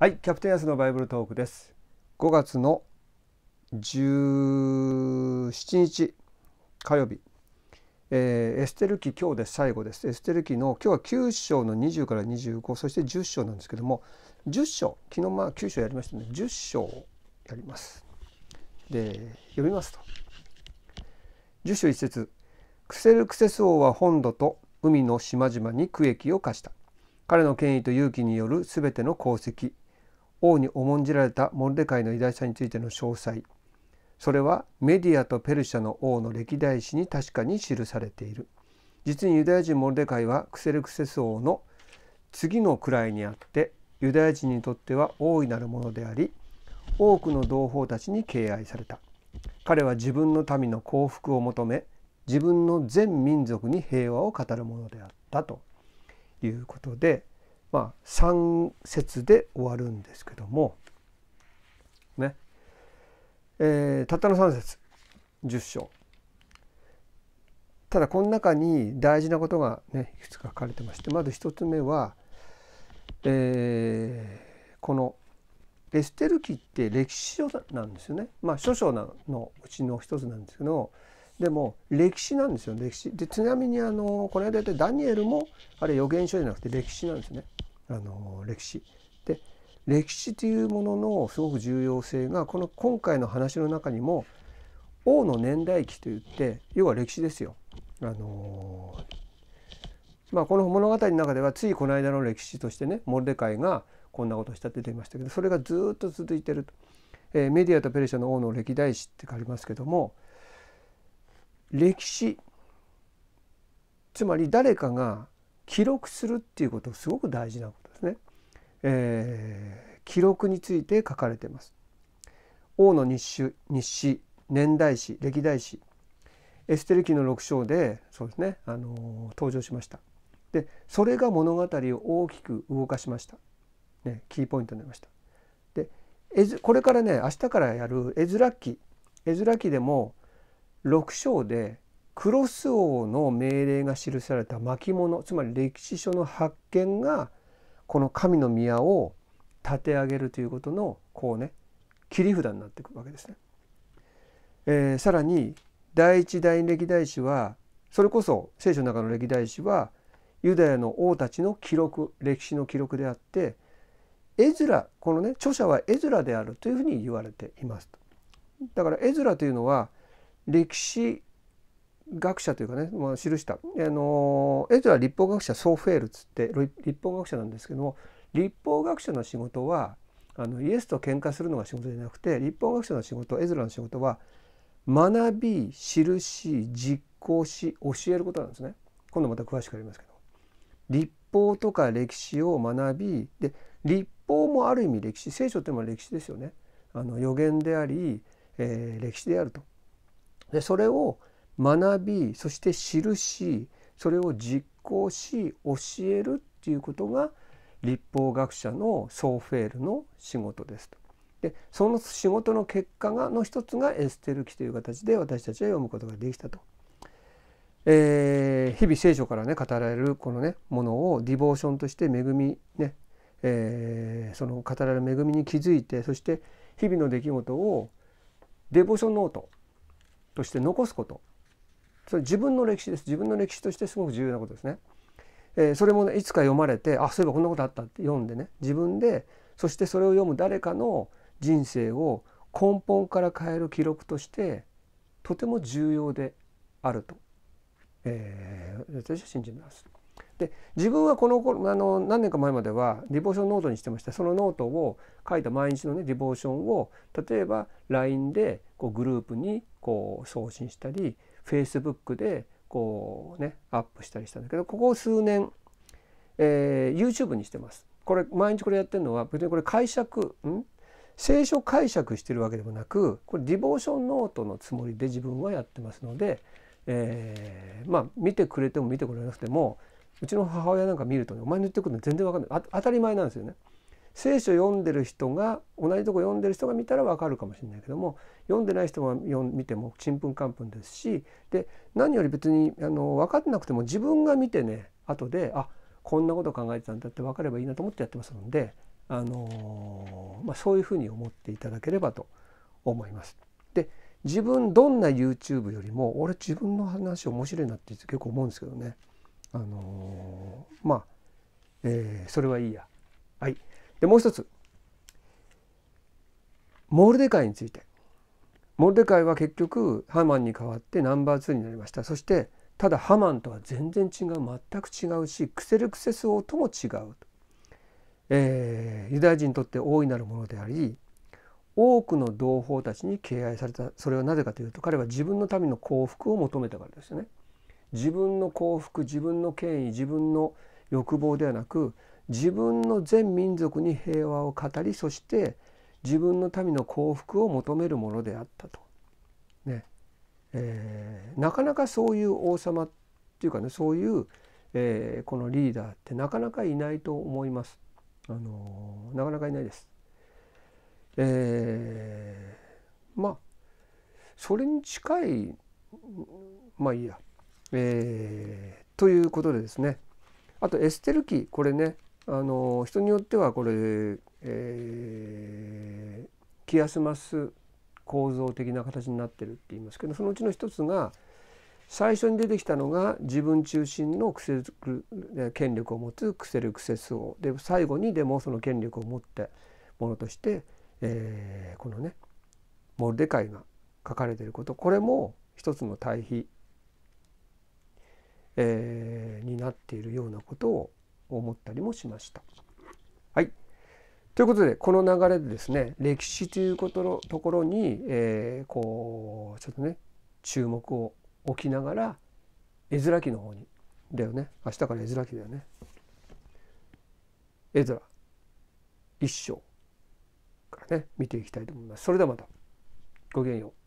はい、キャプテンヤスのバイブルトークです。5月の17日火曜日、えー、エステル記今日で最後です。エステル記の今日は9章の20から25そして10章なんですけども10章昨日まあ9章やりましたので10章やります。で読みますと10章1節クセルクセス王は本土と海の島々に区域を課した。彼の権威と勇気によるすべての功績王に重んじられたモルデカイの偉大さについての詳細それはメディアとペルシャの王の歴代史に確かに記されている実にユダヤ人モルデカイはクセルクセス王の次の位にあってユダヤ人にとっては大いなるものであり多くの同胞たちに敬愛された彼は自分の民の幸福を求め自分の全民族に平和を語るものであったということでまあ、3節で終わるんですけどもねえー、たったの3節10章ただこの中に大事なことがねいくつか書かれてましてまず1つ目は、えー、このエステル記って歴史書なんですよねまあ書書のうちの一つなんですけどでも歴史なんですよ歴史でちなみにあのこの間言ったダニエルもあれ予言書じゃなくて歴史なんですねあの歴史で歴史というもののすごく重要性がこの今回の話の中にも王の年代記といって要は歴史ですよ。あのまあ、この物語の中ではついこの間の歴史としてねモルデカイがこんなことしたって出ましたけどそれがずっと続いてると、えー、メディアとペルシャの王の歴代史って書きますけども歴史つまり誰かが記録するっていうことすごく大事なことですね、えー、記録について書かれています王の日誌日誌年代史歴代史エステル記の6章でそうですね、あの登場しましたでそれが物語を大きく動かしました、ね、キーポイントになりましたでえずこれからね明日からやる絵面記絵面記でも6章でクロス王の命令が記された巻物つまり歴史書の発見がこの神の宮を立て上げるということのこうね切り札になっていくわけですね。えー、さらに第一代歴代史はそれこそ聖書の中の歴代史はユダヤの王たちの記録歴史の記録であって絵面このね著者は絵面であるというふうに言われています。だから絵面というのは歴史学者というかね、まあ、記したあのエズラ立法学者ソーフェールつって立法学者なんですけども立法学者の仕事はあのイエスと喧嘩するのが仕事じゃなくて立法学者の仕事エズラの仕事は学びるし実行し教えることなんですね。今度また詳しくやりますけど立法とか歴史を学びで立法もある意味歴史聖書っていうのは歴史ですよねあの予言であり、えー、歴史であると。でそれを学びそして知るしそれを実行し教えるっていうことが立法学者のソーフェールの仕事ですと。でその仕事の結果がの一つがエステル記という形で私たちは読むことができたと。えー、日々聖書からね語られるこのねものをディボーションとして恵みね、えー、その語られる恵みに気づいてそして日々の出来事をデボーションノートとして残すことそれ自分の歴史です自分の歴史としてすごく重要なことですね。えー、それもねいつか読まれてあそういえばこんなことあったって読んでね自分でそしてそれを読む誰かの人生を根本から変える記録としてとても重要であると、えー、私は信じます。で自分はこの頃あの何年か前まではディボーションノートにしてましたそのノートを書いた毎日のねディボーションを例えば LINE でこうグループにこう送信したりフェイスブックでこうねアップしたりしたんだけどここ数年、えー、YouTube にしてます。これ毎日これやってるのは別にこれ解釈ん聖書解釈してるわけでもなくこれディボーションノートのつもりで自分はやってますので、えー、まあ見てくれても見てくれなくてもうちの母親なんか見るとねお前の言ってくるの全然わかんない当たり前なんですよね。聖書読んでる人が同じとこ読んでる人が見たらわかるかもしれないけども読んでない人が見てもちんぷんかんぷんですしで何より別にあの分かってなくても自分が見てね後であこんなこと考えてたんだって分かればいいなと思ってやってますので、あのまあ、そういうふうに思っていただければと思います。で自分どんな YouTube よりも俺自分の話面白いなって結構思うんですけどね。あのまあ、えー、それはいいや。はい。でもう一つモルデカイについてモルデカイは結局ハマンに代わってナンバー2になりましたそしてただハマンとは全然違う全く違うしクセルクセス王とも違うえー、ユダヤ人にとって大いなるものであり多くの同胞たちに敬愛されたそれはなぜかというと彼は自分の民の幸福を求めたからですよね。自分の幸福自分の権威自分の欲望ではなく自分の全民族に平和を語りそして自分の民の幸福を求めるものであったと。ねえー、なかなかそういう王様っていうかねそういう、えー、このリーダーってなかなかいないと思います。あのー、なかなかいないです。えー、まあそれに近いまあいいや。えー、ということでですねあとエステル記これねあの人によってはこれ、えー、気休ます構造的な形になってるって言いますけどそのうちの一つが最初に出てきたのが自分中心のクセ権力を持つクセルクセス王で最後にでもその権力を持ってものとして、えー、このねモルデカイが書かれていることこれも一つの対比、えー、になっているようなことを思ったりもしました。はいということでこの流れでですね歴史ということのところに、えー、こうちょっとね注目を置きながら絵面記の方にだよね明日から絵面記だよね絵面一章からね見ていきたいと思います。それではまたごきげんよう。